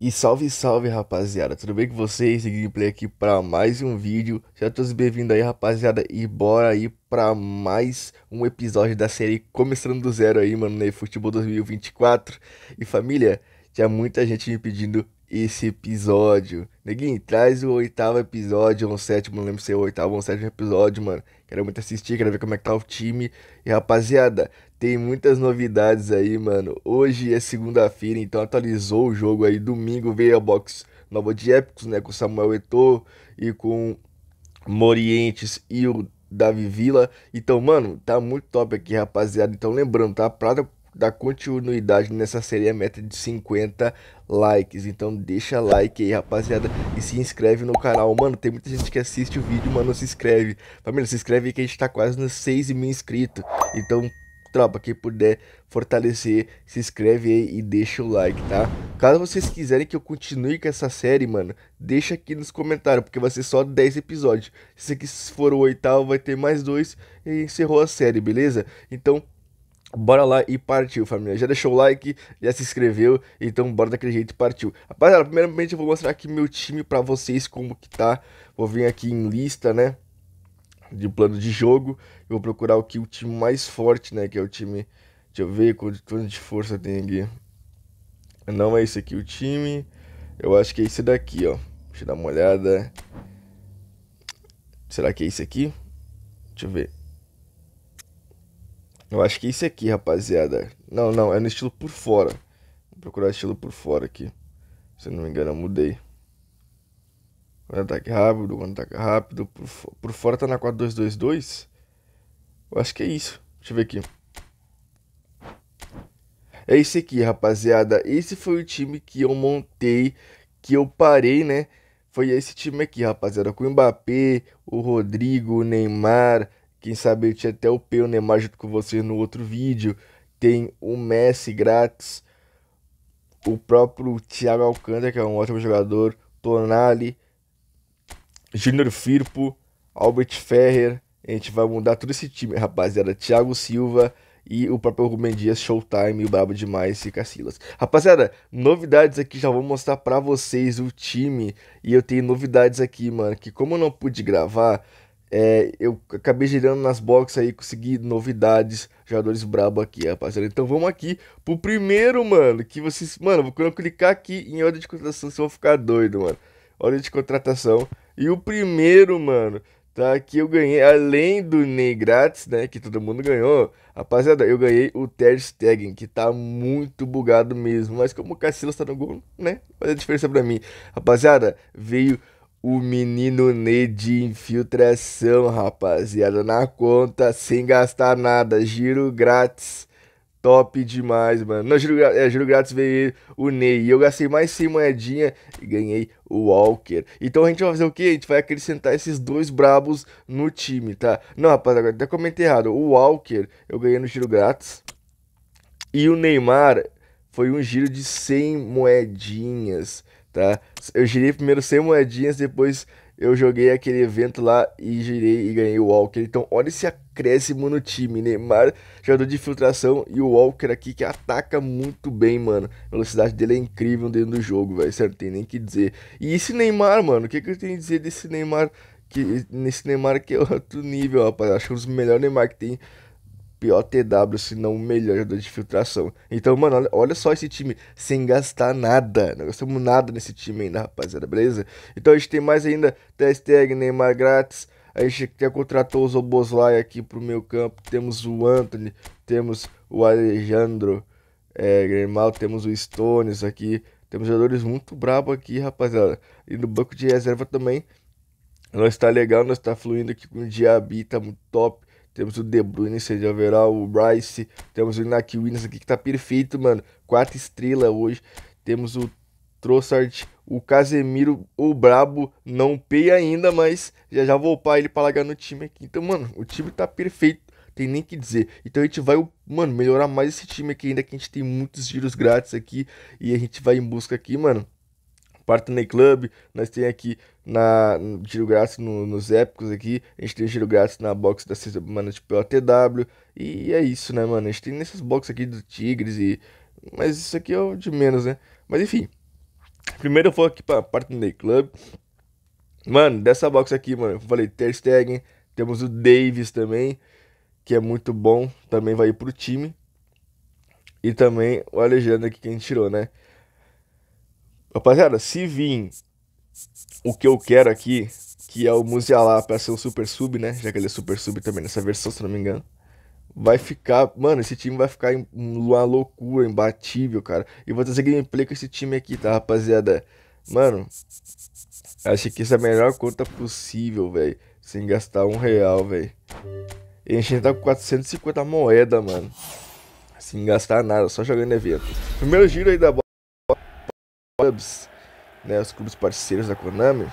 E salve, salve rapaziada, tudo bem com vocês? Gameplay aqui para mais um vídeo, já todos bem-vindos aí rapaziada e bora aí para mais um episódio da série Começando do Zero aí mano, né, Futebol 2024 E família, tinha muita gente me pedindo esse episódio. Neguinho, traz o oitavo episódio, ou o sétimo, não lembro se é o oitavo ou o sétimo episódio, mano. Quero muito assistir, quero ver como é que tá o time. E rapaziada, tem muitas novidades aí, mano. Hoje é segunda-feira, então atualizou o jogo aí. Domingo veio a box nova de Épicos, né? Com Samuel Eto'o e com Morientes e o Davi Vila. Então, mano, tá muito top aqui, rapaziada. Então, lembrando, tá? Pra dar continuidade nessa série, a é meta de 50 likes. Então, deixa like aí, rapaziada. E se inscreve no canal. Mano, tem muita gente que assiste o vídeo, mano, se inscreve. Família, se inscreve aí que a gente tá quase nos 6 mil inscritos. Então, Tropa, quem puder fortalecer, se inscreve aí e deixa o like, tá? Caso vocês quiserem que eu continue com essa série, mano, deixa aqui nos comentários, porque vai ser só 10 episódios. Se aqui for o oitavo, vai ter mais dois e encerrou a série, beleza? Então, Bora lá e partiu, família. Já deixou o like, já se inscreveu, então bora daquele jeito e partiu. Rapaziada, primeiramente eu vou mostrar aqui meu time pra vocês como que tá. Vou vir aqui em lista, né? de plano de jogo. Eu vou procurar o que o time mais forte, né? Que é o time. Deixa eu ver quanto, de força tem aqui. Não é esse aqui o time. Eu acho que é esse daqui, ó. Deixa eu dar uma olhada. Será que é esse aqui? Deixa eu ver. Eu acho que é esse aqui, rapaziada. Não, não, é no estilo por fora. Vou procurar estilo por fora aqui. Se não me engano, eu mudei. Quando ataque rápido, quando ataque rápido. Por, por fora tá na 4-2-2-2. Eu acho que é isso. Deixa eu ver aqui. É isso aqui, rapaziada. Esse foi o time que eu montei, que eu parei, né? Foi esse time aqui, rapaziada. Com o Mbappé, o Rodrigo, o Neymar. Quem sabe eu tinha até o P, o Neymar junto com vocês no outro vídeo. Tem o Messi grátis. O próprio Thiago Alcântara, que é um ótimo jogador. Tonali. Júnior Firpo, Albert Ferrer. A gente vai mudar todo esse time, rapaziada. Thiago Silva e o próprio Rubem Dias, Showtime, o brabo demais, e Cacilas. Assim, rapaziada, novidades aqui, já vou mostrar pra vocês o time. E eu tenho novidades aqui, mano, que como eu não pude gravar, é, eu acabei girando nas boxes aí, consegui novidades, jogadores brabo aqui, rapaziada. Então vamos aqui pro primeiro, mano, que vocês... Mano, quando eu clicar aqui em ordem de contratação, vocês vão ficar doido, mano hora de contratação. E o primeiro, mano, tá? Que eu ganhei, além do Ney grátis, né? Que todo mundo ganhou. Rapaziada, eu ganhei o Ter Stegen, que tá muito bugado mesmo. Mas como o Cassilas tá no gol, né? Faz a diferença pra mim. Rapaziada, veio o menino Ney de infiltração, rapaziada. Na conta, sem gastar nada. Giro grátis top demais, mano. no giro, é, giro grátis veio o Ney. E eu gastei mais 100 moedinha e ganhei o Walker. Então a gente vai fazer o quê? A gente vai acrescentar esses dois brabos no time, tá? Não, rapaz, agora até comentei errado. O Walker eu ganhei no giro grátis. E o Neymar foi um giro de 100 moedinhas tá? Eu girei primeiro 100 moedinhas, depois eu joguei aquele evento lá e girei e ganhei o Walker. Então, olha esse acréscimo no time. Neymar, jogador de filtração e o Walker aqui que ataca muito bem, mano. A velocidade dele é incrível dentro do jogo, velho. Certo, tem nem que dizer. E esse Neymar, mano, o que, que eu tenho a dizer desse Neymar? Que, nesse Neymar que é outro nível, rapaz. Acho que é um dos melhores Neymar que tem pior TW, se não o melhor jogador de filtração. Então, mano, olha, olha só esse time sem gastar nada. Não gastamos nada nesse time ainda, rapaziada, beleza? Então a gente tem mais ainda Testeg, Neymar grátis. A gente até contratou os Oboslai aqui pro meu campo. Temos o Anthony, temos o Alejandro é, Grimal, temos o Stones aqui. Temos jogadores muito brabo aqui, rapaziada. E no banco de reserva também. Nós tá legal, nós tá fluindo aqui com o Diaby, tá muito top. Temos o De Bruyne, seja overall, o Bryce Temos o Inaki Williams aqui que tá perfeito, mano. Quatro estrelas hoje. Temos o Trossard, o Casemiro, o Brabo. Não pei ainda, mas já já vou upar ele pra largar no time aqui. Então, mano, o time tá perfeito. Tem nem que dizer. Então a gente vai, mano, melhorar mais esse time aqui ainda que a gente tem muitos giros grátis aqui. E a gente vai em busca aqui, mano Partney Club, nós tem aqui na giro grátis no, nos épicos aqui, a gente tem giro grátis na box da sexta semana de POTW, tipo, é e é isso, né, mano? A gente tem nessas boxes aqui do Tigres e... Mas isso aqui é o de menos, né? Mas enfim, primeiro eu vou aqui pra Partney Club. Mano, dessa box aqui, mano, eu falei Ter Stegen, temos o Davis também, que é muito bom, também vai ir pro time. E também o Alexandre aqui que a gente tirou, né? Rapaziada, se vir o que eu quero aqui, que é o Musiala pra ser o Super Sub, né? Já que ele é Super Sub também nessa versão, se não me engano. Vai ficar, mano, esse time vai ficar uma loucura, imbatível, cara. E vou trazer gameplay com esse time aqui, tá, rapaziada? Mano, acho que essa é a melhor conta possível, velho. Sem gastar um real, velho. E a gente tá com 450 moeda, mano. Sem gastar nada, só jogando evento. Primeiro giro aí da bola clubes, né, os clubes parceiros da Konami.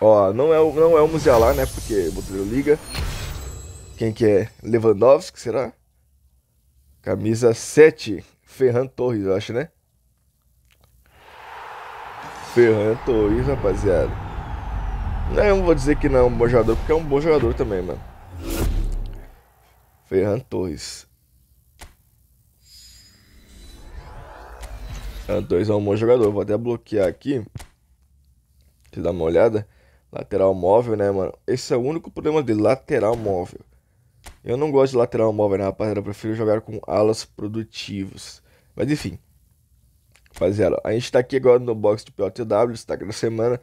Ó, não é o não é o Musiala, né, porque Botelho liga. Quem que é? Lewandowski, será? Camisa 7, Ferran Torres, eu acho, né? Ferran Torres, rapaziada. Não, eu não vou dizer que não é um bom jogador, porque é um bom jogador também, mano. Ferran Torres. Antônio é, é um bom jogador. Vou até bloquear aqui. Você dá uma olhada. Lateral móvel, né, mano? Esse é o único problema dele, lateral móvel. Eu não gosto de lateral móvel, né, rapaziada? Eu prefiro jogar com alas produtivos. Mas enfim. Rapaziada, a gente tá aqui agora no box do PLTW, destaque da semana.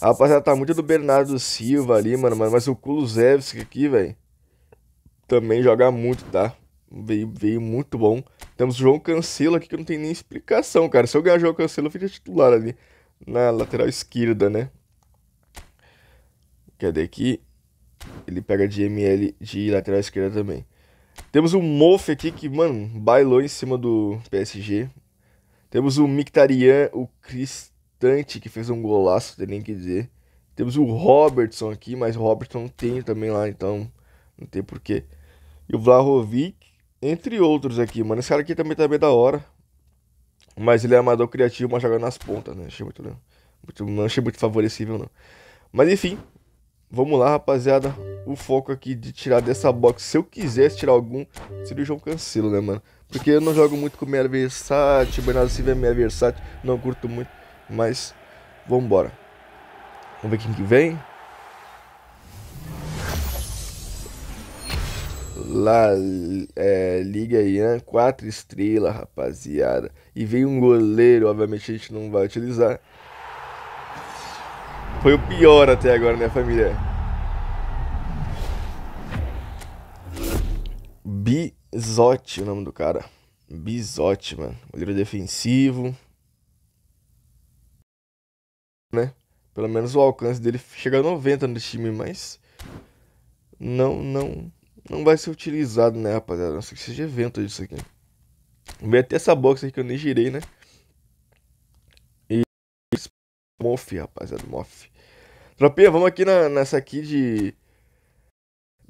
A rapaziada tá muito do Bernardo Silva ali, mano, mas o Kulusevski aqui, velho, também joga muito, tá? Veio, veio muito bom. Temos João Cancelo aqui que não tem nem explicação, cara. Se eu ganhar João Cancelo, eu fico titular ali na lateral esquerda, né? Cadê aqui? Ele pega de ML de lateral esquerda também. Temos o um aqui que, mano, bailou em cima do PSG. Temos o Mictarian, o Cristante, que fez um golaço, tem nem que dizer. Temos o Robertson aqui, mas o Robertson tem também lá, então não tem porquê. E o Vlahovic, entre outros aqui, mano. Esse cara aqui também tá bem da hora. Mas ele é amador criativo, mas joga nas pontas, né? Achei muito, muito, não achei muito favorecível, não. Mas enfim, vamos lá, rapaziada. O foco aqui de tirar dessa box, se eu quisesse tirar algum, seria o João Cancelo, né, mano? Porque eu não jogo muito com minha versátil, Bernardo Silva é minha versátil, não curto muito. Mas, vambora. Vamos ver quem que vem. lá, é, Liga Ian, né? quatro estrelas, rapaziada. E veio um goleiro, obviamente a gente não vai utilizar. Foi o pior até agora, né, família? Bizotti, o nome do cara. Bizotti, mano. Goleiro defensivo. Né? Pelo menos o alcance dele chega a 90 no time, mas. Não, não não vai ser utilizado, né, rapaziada? Não sei que seja evento isso aqui. Vem até essa box aqui que eu nem girei, né? E. Moff, rapaziada, Moff. Tropinha, vamos aqui na, nessa aqui de.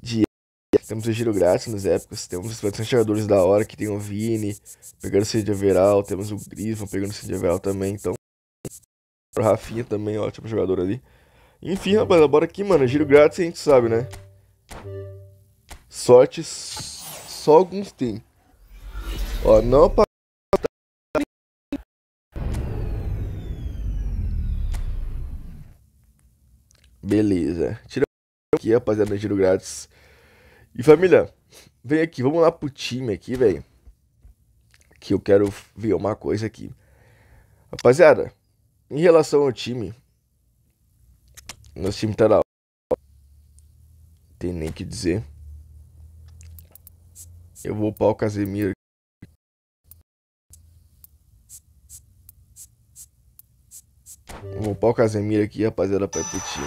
De. Temos o giro grátis nas épocas. Temos os jogadores da hora que tem o Vini. Pegando o Cid Temos o Grisman pegando o Cid também. Então. Rafinha também, ótimo jogador ali. Enfim, rapaziada, bora aqui, mano. Giro grátis a gente sabe, né? Sorte só alguns têm. Ó, não para Beleza. Tira aqui, rapaziada, giro grátis. E família, vem aqui, vamos lá pro time aqui, velho. Que eu quero ver uma coisa aqui. Rapaziada, em relação ao time, nosso time tá na hora. Tem nem que dizer. Eu vou para o Casemiro. vou para o Casemiro aqui, rapaziada, pra ir pro time.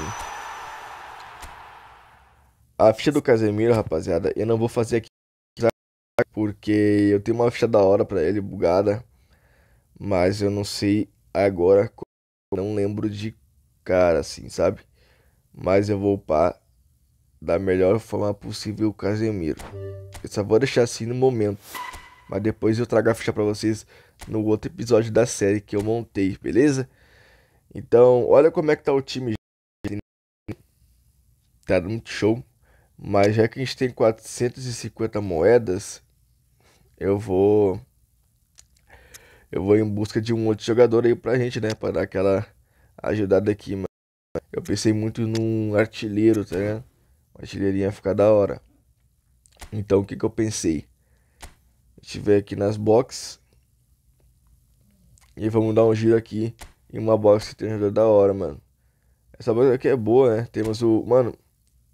A ficha do Casemiro, rapaziada, eu não vou fazer aqui porque eu tenho uma ficha da hora pra ele bugada, mas eu não sei agora, não lembro de cara assim, sabe? Mas eu vou upar da melhor forma possível o Casemiro. Eu só vou deixar assim no momento, mas depois eu trago a ficha para vocês no outro episódio da série que eu montei, beleza? Então, olha como é que tá o time. Tá muito show. Mas já que a gente tem 450 moedas, eu vou eu vou em busca de um outro jogador aí pra gente, né, para dar aquela ajudada aqui, eu pensei muito num artilheiro, tá ligado? Uma artilharia ia ficar da hora. Então o que, que eu pensei? gente estiver aqui nas boxes. E vamos dar um giro aqui em uma box que tem um jogador da hora, mano. Essa box aqui é boa, né? Temos o. Mano,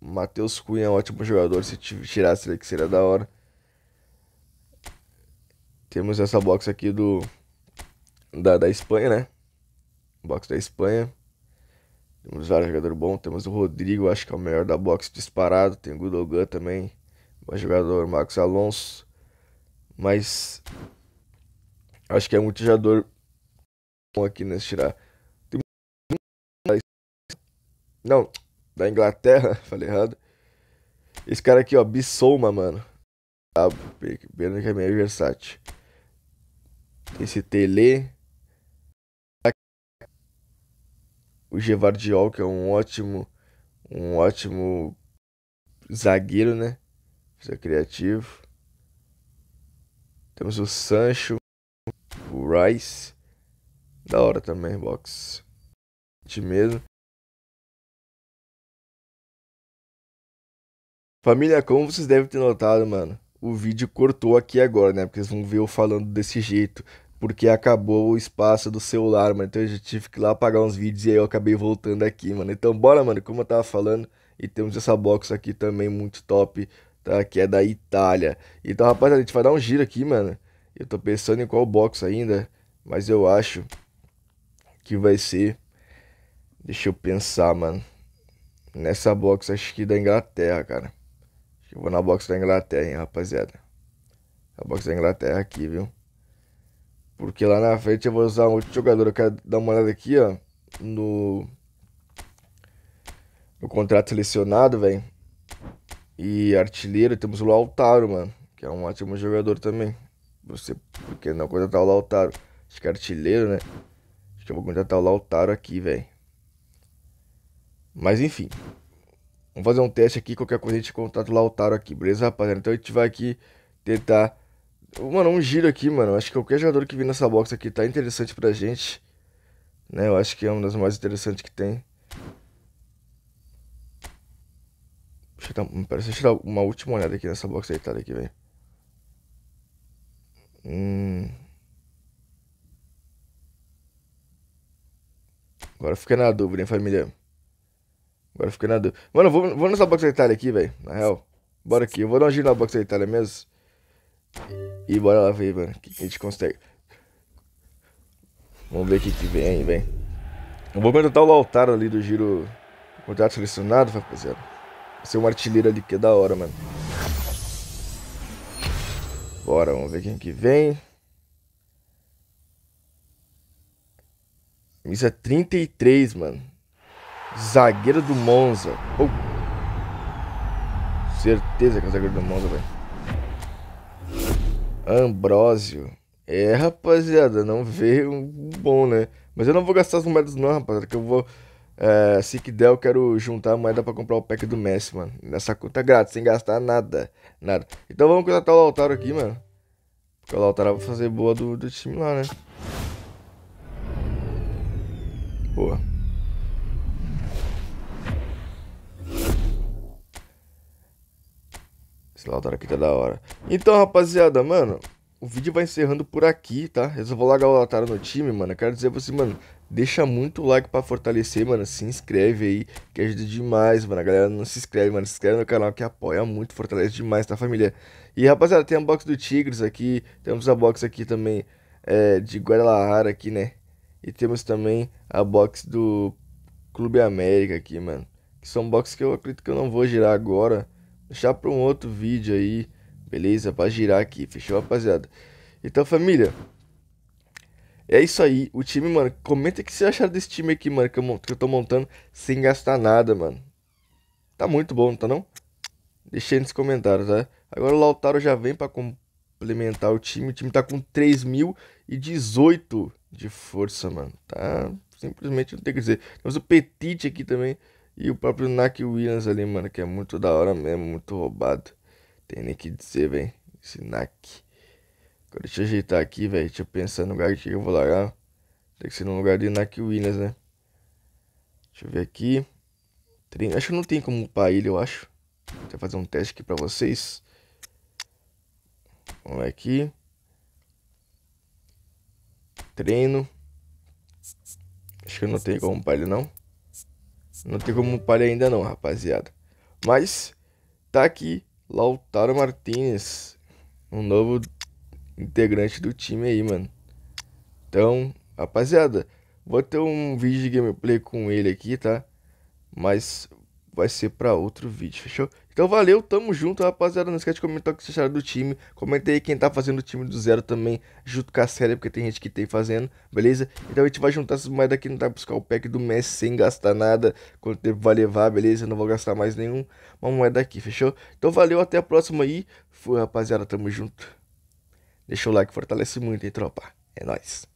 Matheus Cunha é um ótimo jogador. Se tirasse ele que seria da hora. Temos essa box aqui do. Da, da Espanha, né? Box da Espanha. Temos vários jogadores bons. Temos o Rodrigo, acho que é o melhor da boxe disparado. Tem o Gudogan também. Bom jogador, Marcos Alonso. Mas acho que é muito jogador bom aqui nesse tirar. Tem... Não, da Inglaterra, falei errado. Esse cara aqui, ó, Bissoma, mano. Ah, pena que é meio versátil. Esse Tele. o Gevardiol, que é um ótimo, um ótimo zagueiro, né? Precisa criativo. Temos o Sancho, o Rice. Da hora também, box. De mesmo. Família, como vocês devem ter notado, mano, o vídeo cortou aqui agora, né? Porque vocês vão ver eu falando desse jeito porque acabou o espaço do celular, mano. Então eu já tive que ir lá apagar uns vídeos e aí eu acabei voltando aqui, mano. Então bora, mano, como eu tava falando. E temos essa box aqui também muito top, tá? Que é da Itália. Então, rapaziada, a gente vai dar um giro aqui, mano. Eu tô pensando em qual box ainda, mas eu acho que vai ser... Deixa eu pensar, mano. Nessa box, acho que da Inglaterra, cara. Acho que eu vou na box da Inglaterra, hein, rapaziada. A box da Inglaterra aqui, viu? Porque lá na frente eu vou usar um outro jogador. Eu quero dar uma olhada aqui, ó. No. No contrato selecionado, velho. E artilheiro, temos o Lautaro, mano. Que é um ótimo jogador também. Você. Por que não contratar o Lautaro? Acho que é artilheiro, né? Acho que eu vou contratar o Lautaro aqui, velho. Mas enfim. Vamos fazer um teste aqui. Qualquer coisa a gente contrata o Lautaro aqui, beleza, rapaziada? Então a gente vai aqui tentar Mano, um giro aqui, mano. Acho que qualquer jogador que vir nessa box aqui tá interessante pra gente. Né? Eu acho que é uma das mais interessantes que tem. Deixa eu dar, parece deixa eu dar uma última olhada aqui nessa box aí, tá? Aqui, velho. Hum. Agora fica na dúvida, hein, família. Agora fica na dúvida. Mano, vou, vou nessa box da Itália aqui, velho. Na real. Bora aqui. Eu vou dar um giro na box da Itália mesmo. E bora lá ver, mano, o que, a gente consegue. Vamos ver o que, que vem, vem. Eu vou perguntar o Lautaro ali do giro do contrato selecionado, rapaziada. Vai ser um artilheiro ali que é da hora, mano. Bora, vamos ver quem que vem. Missa 33, mano. Zagueiro do Monza. Oh. Certeza que é o zagueiro do Monza, velho. Ambrósio. É, rapaziada, não veio bom, né? Mas eu não vou gastar as moedas não, rapaziada, que eu vou... É, assim que der, eu quero juntar a moeda pra comprar o pack do Messi, mano. Nessa conta grátis, sem gastar nada. Nada. Então vamos contratar o Lautaro aqui, mano. Porque o Lautaro vai fazer boa do, do time lá, né? Boa. Esse Lautaro aqui tá da hora. Então, rapaziada, mano, o vídeo vai encerrando por aqui, tá? Eu só vou largar o Lautaro no time, mano. Eu quero dizer pra você, mano, deixa muito like pra fortalecer, mano. Se inscreve aí, que ajuda demais, mano. A galera não se inscreve, mano. Se inscreve no canal que apoia muito, fortalece demais, tá, família? E, rapaziada, tem a box do Tigres aqui. Temos a box aqui também é, de Guadalajara aqui, né? E temos também a box do Clube América aqui, mano. Que são boxes que eu acredito que eu não vou girar agora deixar para um outro vídeo aí, beleza? Para girar aqui, fechou, rapaziada? Então, família, é isso aí. O time, mano, comenta o que você acharam desse time aqui, mano, que eu, que eu tô montando sem gastar nada, mano. Tá muito bom, tá não? Deixa aí nos comentários, tá? Agora o Lautaro já vem para complementar o time. O time tá com 3.018 de força, mano. Tá simplesmente não tem o que dizer. Temos o Petit aqui também. E o próprio Nak Williams ali, mano, que é muito da hora mesmo, muito roubado. Tem nem que dizer, velho. Esse Nak. Agora deixa eu ajeitar aqui, velho. Deixa eu pensar no lugar que eu vou largar. Tem que ser no lugar de Nak Williams, né? Deixa eu ver aqui. Tem... Acho que não tem como upar ele, eu acho. Vou fazer um teste aqui pra vocês. Vamos aqui. Treino. Acho que eu não tenho como upar ele, não. Não tem como palha ainda não, rapaziada. Mas tá aqui Lautaro Martinez, um novo integrante do time aí, mano. Então, rapaziada, vou ter um vídeo de gameplay com ele aqui, tá? Mas vai ser para outro vídeo, fechou? Então valeu, tamo junto, rapaziada. Não esquece de comentar o que vocês acharam do time. Comente aí quem tá fazendo o time do zero também, junto com a série, porque tem gente que tem fazendo, beleza? Então a gente vai juntar essas moedas aqui, não tá buscar o pack do Messi sem gastar nada. Quanto tempo vai levar, beleza? não vou gastar mais nenhuma moeda aqui, fechou? Então valeu, até a próxima aí. Fui, rapaziada, tamo junto. Deixa o like, fortalece muito, hein, tropa? É nóis.